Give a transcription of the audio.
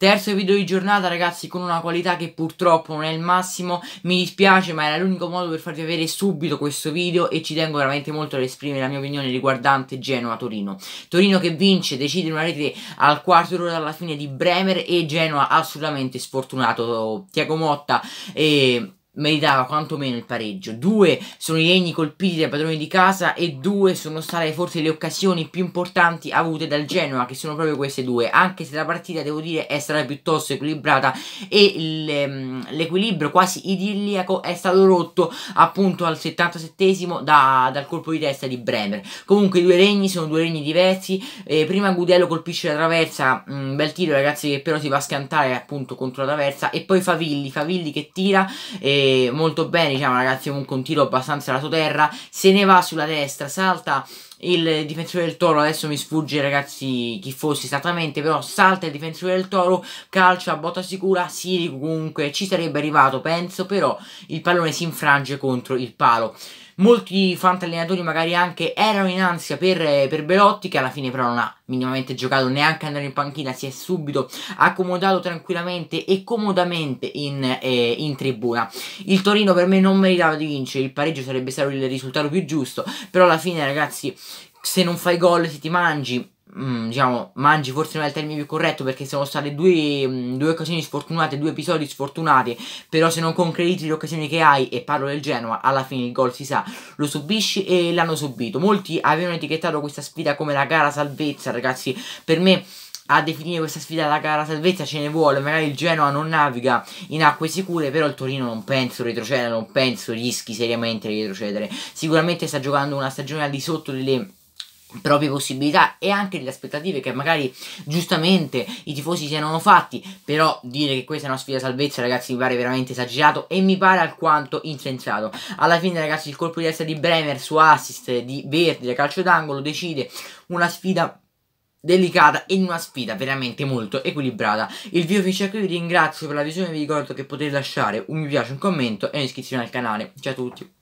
Terzo video di giornata ragazzi con una qualità che purtroppo non è il massimo, mi dispiace ma era l'unico modo per farvi avere subito questo video e ci tengo veramente molto ad esprimere la mia opinione riguardante Genoa-Torino. Torino che vince, decide una rete al quarto d'ora dalla fine di Bremer e Genoa assolutamente sfortunato, Tiago Motta e meritava quantomeno il pareggio. Due sono i regni colpiti dai padroni di casa e due sono state forse le occasioni più importanti avute dal Genoa, che sono proprio queste due, anche se la partita, devo dire, è stata piuttosto equilibrata e ehm, l'equilibrio quasi idilliaco è stato rotto appunto al 77 da, dal colpo di testa di Bremer. Comunque i due regni sono due regni diversi, eh, prima Gudello colpisce la traversa, un mm, bel tiro ragazzi che però si va a scantare appunto contro la traversa e poi Favilli, Favilli che tira... Eh, molto bene diciamo ragazzi comunque un tiro abbastanza alla sua terra se ne va sulla destra salta il difensore del Toro, adesso mi sfugge ragazzi chi fosse esattamente, però salta il difensore del Toro, calcia, botta sicura, Siri comunque ci sarebbe arrivato penso, però il pallone si infrange contro il palo. Molti fantallenatori magari anche erano in ansia per, per Belotti che alla fine però non ha minimamente giocato neanche andare in panchina, si è subito accomodato tranquillamente e comodamente in, eh, in, tribuna. Il Torino per me non meritava di vincere, il pareggio sarebbe stato il risultato più giusto, però alla fine ragazzi se non fai gol se ti mangi, mm, diciamo, mangi forse non è il termine più corretto perché sono state due, mm, due occasioni sfortunate, due episodi sfortunati, però se non concretizzi le occasioni che hai, e parlo del Genoa, alla fine il gol si sa, lo subisci e l'hanno subito. Molti avevano etichettato questa sfida come la gara salvezza, ragazzi, per me a definire questa sfida la gara salvezza ce ne vuole, magari il Genoa non naviga in acque sicure, però il Torino non penso retrocedere, non penso rischi seriamente di retrocedere. Sicuramente sta giocando una stagione al di sotto delle proprie possibilità e anche le aspettative che magari giustamente i tifosi si erano fatti però dire che questa è una sfida salvezza ragazzi mi pare veramente esagerato e mi pare alquanto insensato alla fine ragazzi il colpo di testa di Bremer su assist di Verdi da calcio d'angolo decide una sfida delicata e in una sfida veramente molto equilibrata. Il video finisce qui, vi ringrazio per la visione, vi ricordo che potete lasciare un mi piace, un commento e un'iscrizione al canale. Ciao a tutti!